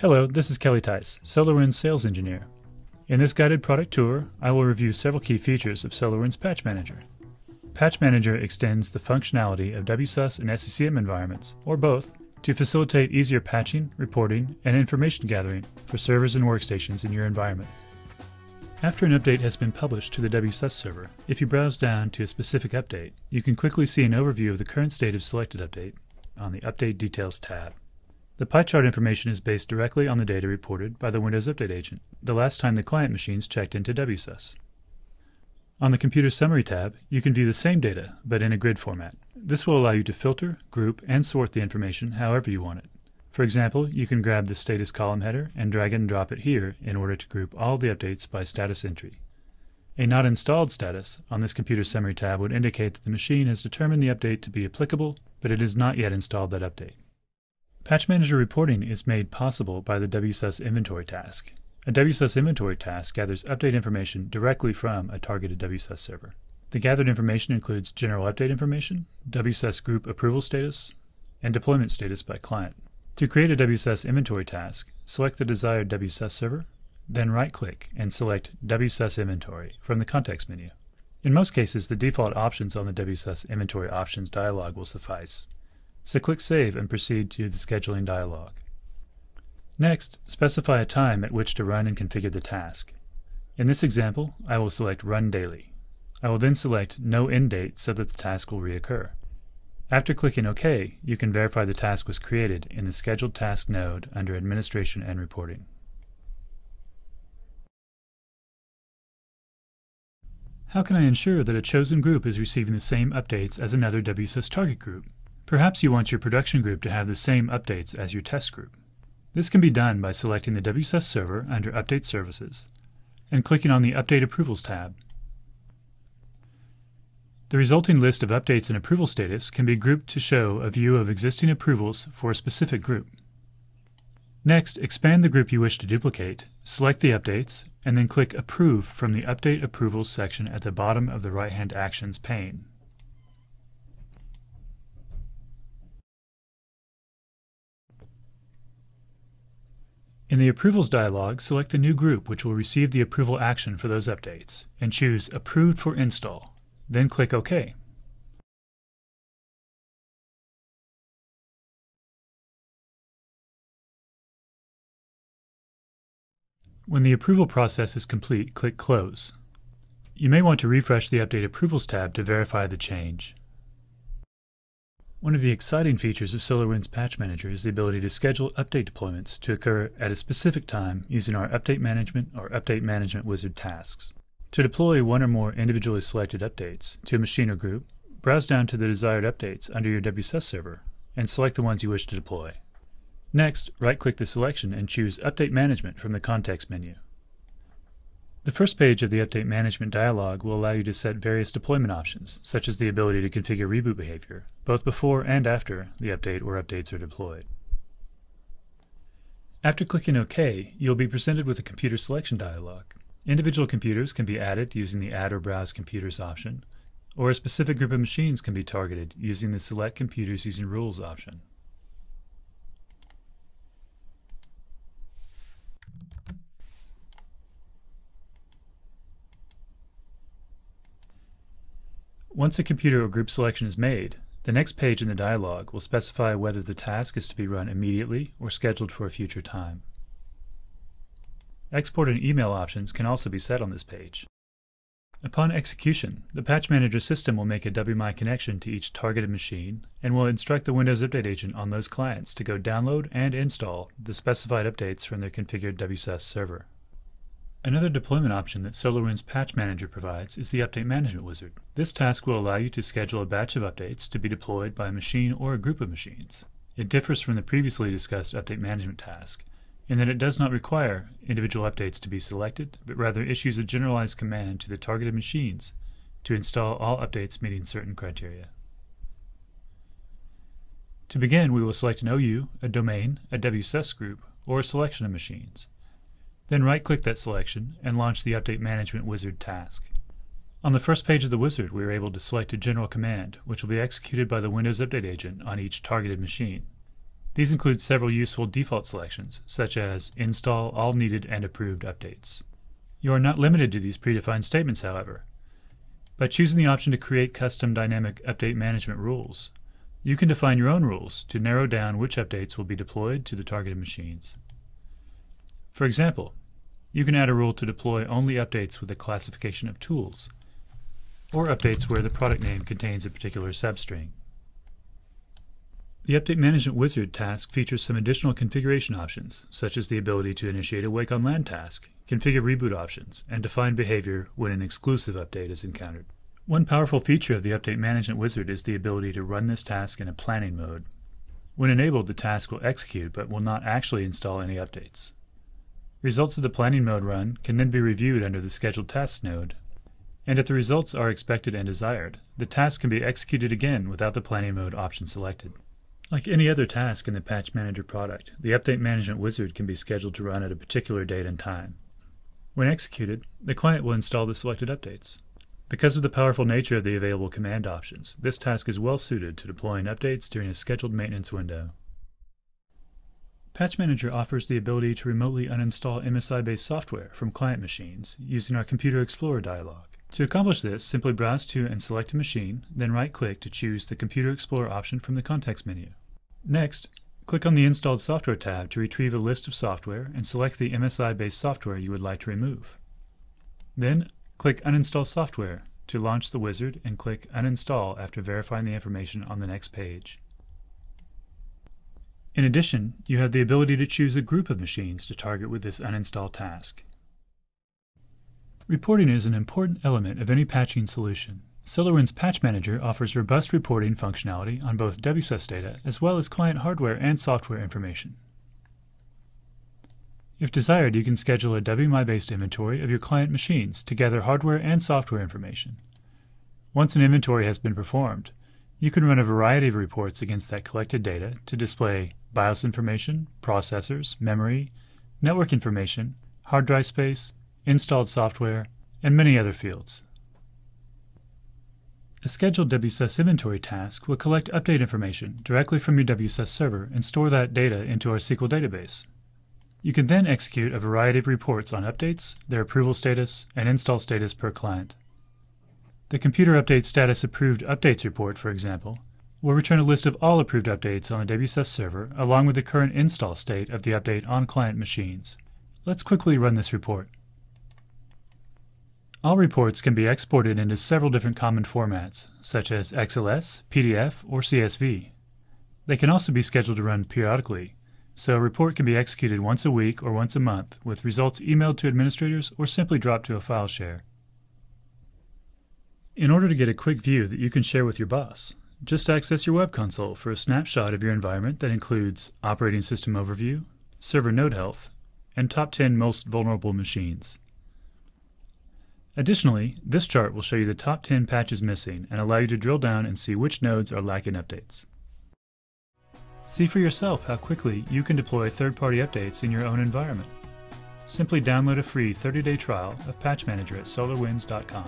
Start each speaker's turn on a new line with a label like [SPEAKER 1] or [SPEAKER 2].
[SPEAKER 1] Hello, this is Kelly Tice, SolarWinds Sales Engineer. In this guided product tour, I will review several key features of SolarWinds Patch Manager. Patch Manager extends the functionality of WSUS and SCCM environments, or both, to facilitate easier patching, reporting, and information gathering for servers and workstations in your environment. After an update has been published to the WSUS server, if you browse down to a specific update, you can quickly see an overview of the current state of selected update on the Update Details tab. The pie chart information is based directly on the data reported by the Windows Update agent the last time the client machines checked into WSUS. On the Computer Summary tab, you can view the same data, but in a grid format. This will allow you to filter, group, and sort the information however you want it. For example, you can grab the status column header and drag and drop it here in order to group all the updates by status entry. A not installed status on this Computer Summary tab would indicate that the machine has determined the update to be applicable, but it has not yet installed that update. Patch Manager reporting is made possible by the WSUS inventory task. A WSUS inventory task gathers update information directly from a targeted WSUS server. The gathered information includes general update information, WSUS group approval status, and deployment status by client. To create a WSUS inventory task, select the desired WSUS server, then right-click and select WSUS Inventory from the context menu. In most cases, the default options on the WSUS Inventory Options dialog will suffice so click Save and proceed to the scheduling dialog. Next, specify a time at which to run and configure the task. In this example, I will select Run Daily. I will then select No End Date so that the task will reoccur. After clicking OK, you can verify the task was created in the Scheduled Task node under Administration and Reporting. How can I ensure that a chosen group is receiving the same updates as another WSIS target group? Perhaps you want your production group to have the same updates as your test group. This can be done by selecting the WSS server under Update Services and clicking on the Update Approvals tab. The resulting list of updates and approval status can be grouped to show a view of existing approvals for a specific group. Next, expand the group you wish to duplicate, select the updates, and then click Approve from the Update Approvals section at the bottom of the right-hand Actions pane. In the Approvals dialog, select the new group which will receive the approval action for those updates, and choose Approved for Install, then click OK. When the approval process is complete, click Close. You may want to refresh the Update Approvals tab to verify the change. One of the exciting features of SolarWinds Patch Manager is the ability to schedule update deployments to occur at a specific time using our Update Management or Update Management Wizard tasks. To deploy one or more individually selected updates to a machine or group, browse down to the desired updates under your WSS server and select the ones you wish to deploy. Next, right-click the selection and choose Update Management from the context menu. The first page of the Update Management dialog will allow you to set various deployment options, such as the ability to configure reboot behavior, both before and after the update or updates are deployed. After clicking OK, you'll be presented with a computer selection dialog. Individual computers can be added using the Add or Browse Computers option, or a specific group of machines can be targeted using the Select Computers Using Rules option. Once a computer or group selection is made, the next page in the dialog will specify whether the task is to be run immediately or scheduled for a future time. Export and email options can also be set on this page. Upon execution, the Patch Manager system will make a WMI connection to each targeted machine and will instruct the Windows Update Agent on those clients to go download and install the specified updates from their configured WSUS server. Another deployment option that SolarWinds Patch Manager provides is the Update Management Wizard. This task will allow you to schedule a batch of updates to be deployed by a machine or a group of machines. It differs from the previously discussed Update Management task in that it does not require individual updates to be selected, but rather issues a generalized command to the targeted machines to install all updates meeting certain criteria. To begin, we will select an OU, a domain, a WSUS group, or a selection of machines. Then right-click that selection and launch the Update Management Wizard task. On the first page of the wizard, we are able to select a general command, which will be executed by the Windows Update Agent on each targeted machine. These include several useful default selections, such as install all needed and approved updates. You are not limited to these predefined statements, however. By choosing the option to create custom dynamic update management rules, you can define your own rules to narrow down which updates will be deployed to the targeted machines. For example, you can add a rule to deploy only updates with a classification of tools, or updates where the product name contains a particular substring. The Update Management Wizard task features some additional configuration options, such as the ability to initiate a Wake on LAN task, configure reboot options, and define behavior when an exclusive update is encountered. One powerful feature of the Update Management Wizard is the ability to run this task in a planning mode. When enabled, the task will execute but will not actually install any updates. Results of the planning mode run can then be reviewed under the Scheduled Tasks node. And if the results are expected and desired, the task can be executed again without the planning mode option selected. Like any other task in the Patch Manager product, the Update Management Wizard can be scheduled to run at a particular date and time. When executed, the client will install the selected updates. Because of the powerful nature of the available command options, this task is well suited to deploying updates during a scheduled maintenance window. Patch Manager offers the ability to remotely uninstall MSI-based software from client machines using our Computer Explorer dialog. To accomplish this, simply browse to and select a machine, then right-click to choose the Computer Explorer option from the context menu. Next, click on the Installed Software tab to retrieve a list of software and select the MSI-based software you would like to remove. Then, click Uninstall Software to launch the wizard and click Uninstall after verifying the information on the next page. In addition, you have the ability to choose a group of machines to target with this uninstall task. Reporting is an important element of any patching solution. SolarWinds Patch Manager offers robust reporting functionality on both WSUS data as well as client hardware and software information. If desired, you can schedule a WMI-based inventory of your client machines to gather hardware and software information. Once an inventory has been performed, you can run a variety of reports against that collected data to display BIOS information, processors, memory, network information, hard drive space, installed software, and many other fields. A scheduled WSUS inventory task will collect update information directly from your WSUS server and store that data into our SQL database. You can then execute a variety of reports on updates, their approval status, and install status per client. The Computer Update Status Approved Updates report, for example, will return a list of all approved updates on the WSS server along with the current install state of the update on client machines. Let's quickly run this report. All reports can be exported into several different common formats, such as XLS, PDF, or CSV. They can also be scheduled to run periodically, so a report can be executed once a week or once a month, with results emailed to administrators or simply dropped to a file share. In order to get a quick view that you can share with your boss, just access your web console for a snapshot of your environment that includes operating system overview, server node health, and top 10 most vulnerable machines. Additionally, this chart will show you the top 10 patches missing and allow you to drill down and see which nodes are lacking updates. See for yourself how quickly you can deploy third-party updates in your own environment. Simply download a free 30-day trial of Patch Manager at solarwinds.com.